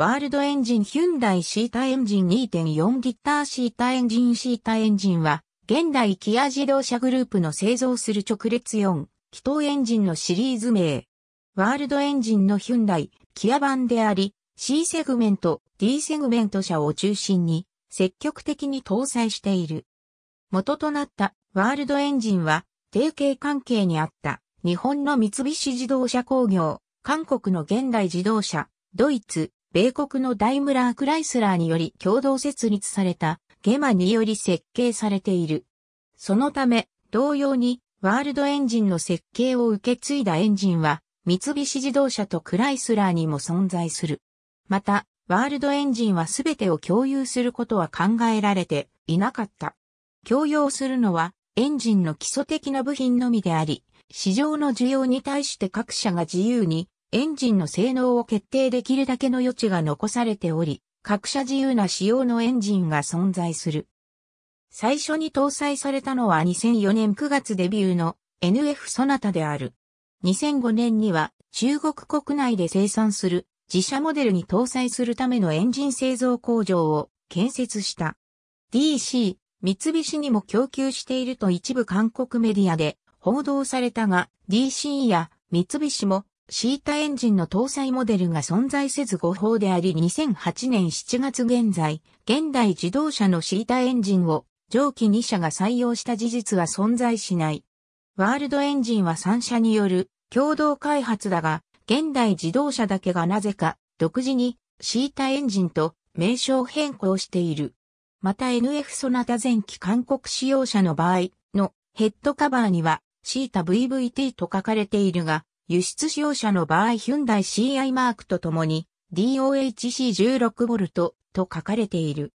ワールドエンジンヒュンダイシータエンジン2.4ッターシータエンジンシータエンジンは、現代キア自動車グループの製造する直列4、気筒エンジンのシリーズ名。ワールドエンジンのヒュンダイ、キア版であり、C セグメント、D セグメント車を中心に、積極的に搭載している。元となったワールドエンジンは、提携関係にあった日本の三菱自動車工業、韓国の現代自動車、ドイツ、米国のダイムラー・クライスラーにより共同設立されたゲマにより設計されている。そのため、同様にワールドエンジンの設計を受け継いだエンジンは、三菱自動車とクライスラーにも存在する。また、ワールドエンジンは全てを共有することは考えられていなかった。共用するのはエンジンの基礎的な部品のみであり、市場の需要に対して各社が自由にエンジンの性能を決定できるだけの余地が残されており、各社自由な仕様のエンジンが存在する。最初に搭載されたのは2004年9月デビューの NF ソナタである。2005年には中国国内で生産する自社モデルに搭載するためのエンジン製造工場を建設した。DC、三菱にも供給していると一部韓国メディアで報道されたが、DC や三菱もシータエンジンの搭載モデルが存在せず誤報であり2008年7月現在、現代自動車のシータエンジンを上記2社が採用した事実は存在しない。ワールドエンジンは3社による共同開発だが、現代自動車だけがなぜか独自にシータエンジンと名称変更している。また NF ソナタ前期韓国使用者の場合のヘッドカバーにはシータ VVT と書かれているが、輸出使用者の場合ヒュンダイ CI マークとともに DOHC16V と書かれている。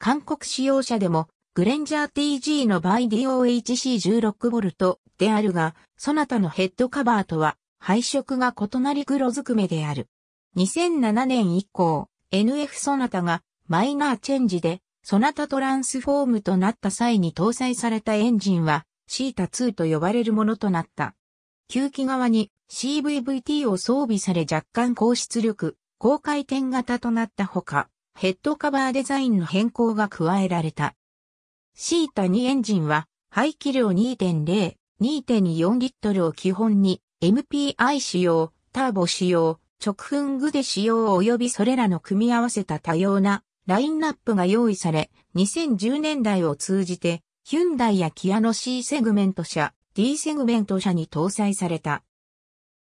韓国使用者でもグレンジャー TG の場合 DOHC16V であるが、ソナタのヘッドカバーとは配色が異なり黒ずくめである。2007年以降、NF ソナタがマイナーチェンジでソナタトランスフォームとなった際に搭載されたエンジンはシータ2と呼ばれるものとなった。吸気側に CVVT を装備され若干高出力、高回転型となったほか、ヘッドカバーデザインの変更が加えられた。シータ2エンジンは排気量2.0、2.4リットルを基本に MPI 使用、ターボ使用、直噴具で使用及びそれらの組み合わせた多様なラインナップが用意され、2010年代を通じて、ヒュンダイやキアの C セグメント車、D セグメント車に搭載された。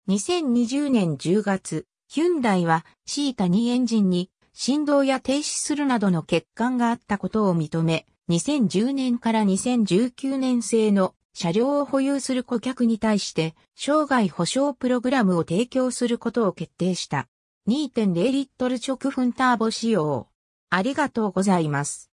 2020年10月、ヒュンダイはシータ2エンジンに振動や停止するなどの欠陥があったことを認め、2010年から2019年製の車両を保有する顧客に対して生涯保証プログラムを提供することを決定した。2.0リットル直噴ターボ仕様。ありがとうございます。